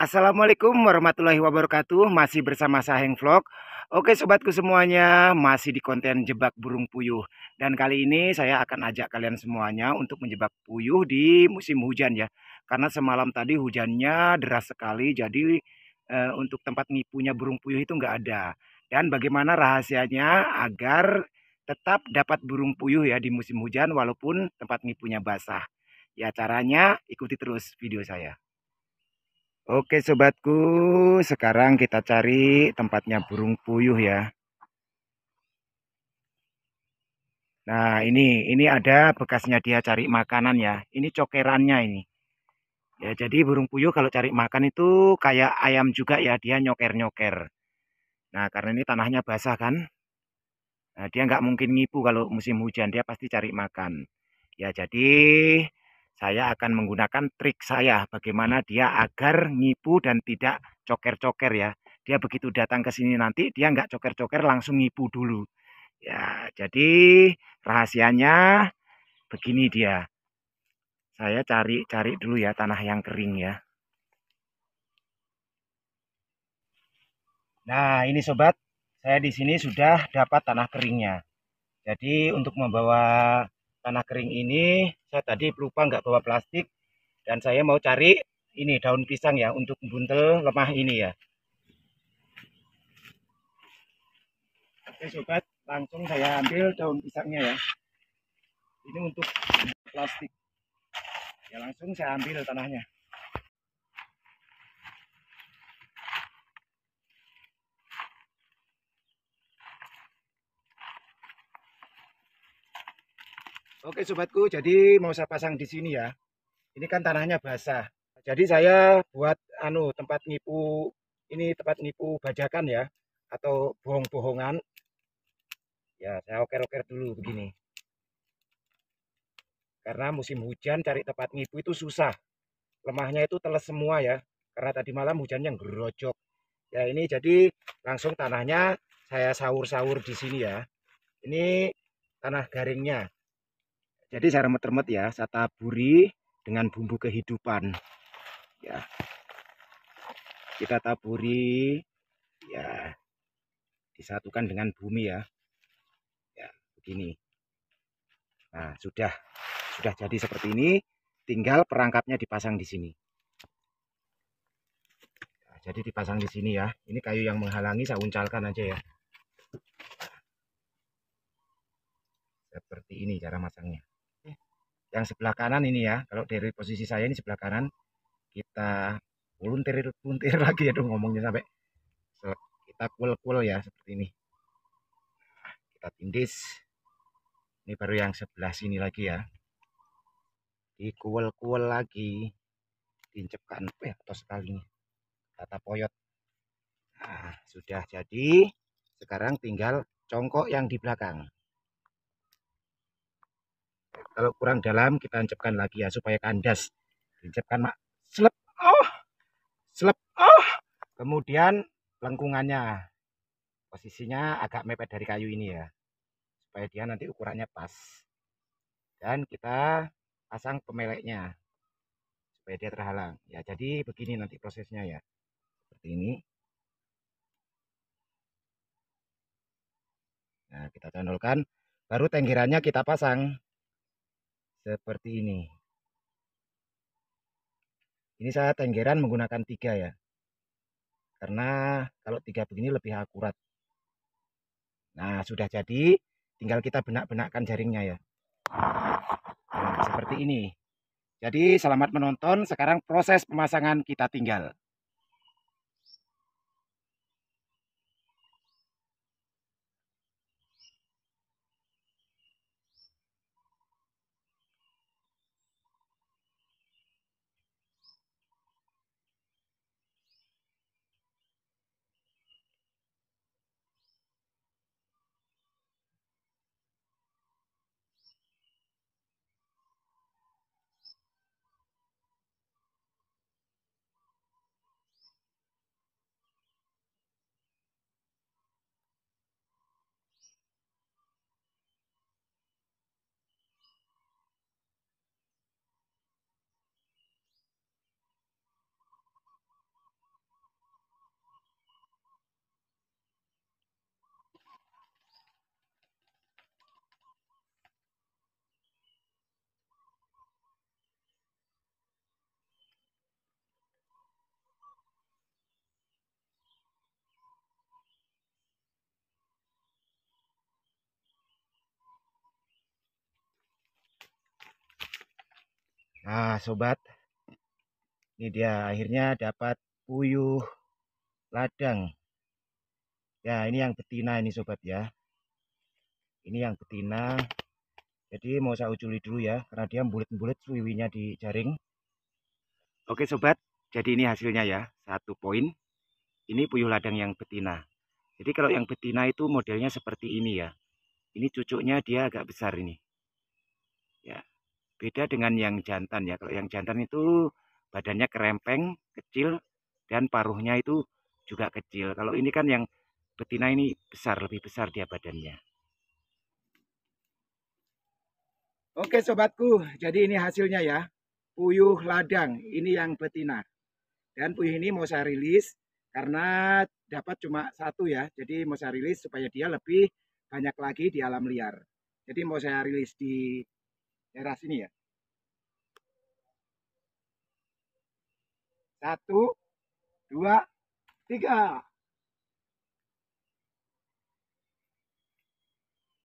Assalamualaikum warahmatullahi wabarakatuh Masih bersama Saheng Vlog Oke sobatku semuanya Masih di konten jebak burung puyuh Dan kali ini saya akan ajak kalian semuanya Untuk menjebak puyuh di musim hujan ya Karena semalam tadi hujannya deras sekali Jadi e, untuk tempat nipunya burung puyuh itu nggak ada Dan bagaimana rahasianya agar tetap dapat burung puyuh ya di musim hujan Walaupun tempat nipunya basah Ya caranya ikuti terus video saya Oke sobatku, sekarang kita cari tempatnya burung puyuh ya. Nah ini, ini ada bekasnya dia cari makanan ya. Ini cokerannya ini. Ya jadi burung puyuh kalau cari makan itu kayak ayam juga ya, dia nyoker-nyoker. Nah karena ini tanahnya basah kan. Nah dia nggak mungkin ngipu kalau musim hujan, dia pasti cari makan. Ya jadi saya akan menggunakan trik saya bagaimana dia agar ngipu dan tidak coker-coker ya. Dia begitu datang ke sini nanti dia nggak coker-coker langsung ngipu dulu. Ya, jadi rahasianya begini dia. Saya cari-cari dulu ya tanah yang kering ya. Nah, ini sobat, saya di sini sudah dapat tanah keringnya. Jadi untuk membawa tanah kering ini saya tadi lupa nggak bawa plastik dan saya mau cari ini daun pisang ya untuk buntel lemah ini ya oke sobat langsung saya ambil daun pisangnya ya ini untuk plastik ya langsung saya ambil tanahnya Oke sobatku, jadi mau saya pasang di sini ya. Ini kan tanahnya basah. Jadi saya buat anu tempat nipu ini tempat nipu bajakan ya atau bohong-bohongan. Ya, saya oker-oker dulu begini. Karena musim hujan cari tempat nipu itu susah. Lemahnya itu teles semua ya. Karena tadi malam hujannya gerojok. Ya ini jadi langsung tanahnya saya sahur-sahur di sini ya. Ini tanah garingnya. Jadi saya remet-remet ya, saya taburi dengan bumbu kehidupan. Ya. Kita taburi ya disatukan dengan bumi ya. Ya, begini. Nah, sudah sudah jadi seperti ini, tinggal perangkapnya dipasang di sini. Nah, jadi dipasang di sini ya. Ini kayu yang menghalangi saya uncalkan aja ya. Seperti ini cara masangnya yang sebelah kanan ini ya kalau dari posisi saya ini sebelah kanan kita uluntir uluntir lagi ya dong ngomongnya sampai so, kita kul kul ya seperti ini kita tindis ini baru yang sebelah sini lagi ya dikuel kuel lagi diincepkan ya, eh atau sekali ini tata poyot nah, sudah jadi sekarang tinggal congkok yang di belakang kalau kurang dalam kita ancapkan lagi ya supaya kandas. Ancapkan mak selep oh selep oh kemudian lengkungannya posisinya agak mepet dari kayu ini ya supaya dia nanti ukurannya pas dan kita pasang pemeleknya supaya dia terhalang ya jadi begini nanti prosesnya ya seperti ini nah kita condolkan baru tenggerannya kita pasang seperti ini. Ini saya tenggeran menggunakan tiga ya. Karena kalau tiga begini lebih akurat. Nah, sudah jadi. Tinggal kita benak-benakkan jaringnya ya. Nah, seperti ini. Jadi, selamat menonton. Sekarang proses pemasangan kita tinggal. Ah sobat. Ini dia akhirnya dapat puyuh ladang. Ya, ini yang betina ini sobat ya. Ini yang betina. Jadi mau saya uculi dulu ya, karena dia bulat-bulat suwinya di jaring. Oke sobat, jadi ini hasilnya ya. Satu poin. Ini puyuh ladang yang betina. Jadi kalau yang betina itu modelnya seperti ini ya. Ini cucuknya dia agak besar ini. Ya, Beda dengan yang jantan ya. Kalau yang jantan itu badannya kerempeng, kecil, dan paruhnya itu juga kecil. Kalau ini kan yang betina ini besar, lebih besar dia badannya. Oke sobatku, jadi ini hasilnya ya. Puyuh ladang, ini yang betina. Dan puyuh ini mau saya rilis karena dapat cuma satu ya. Jadi mau saya rilis supaya dia lebih banyak lagi di alam liar. Jadi mau saya rilis di daerah sini ya. Satu, dua, tiga.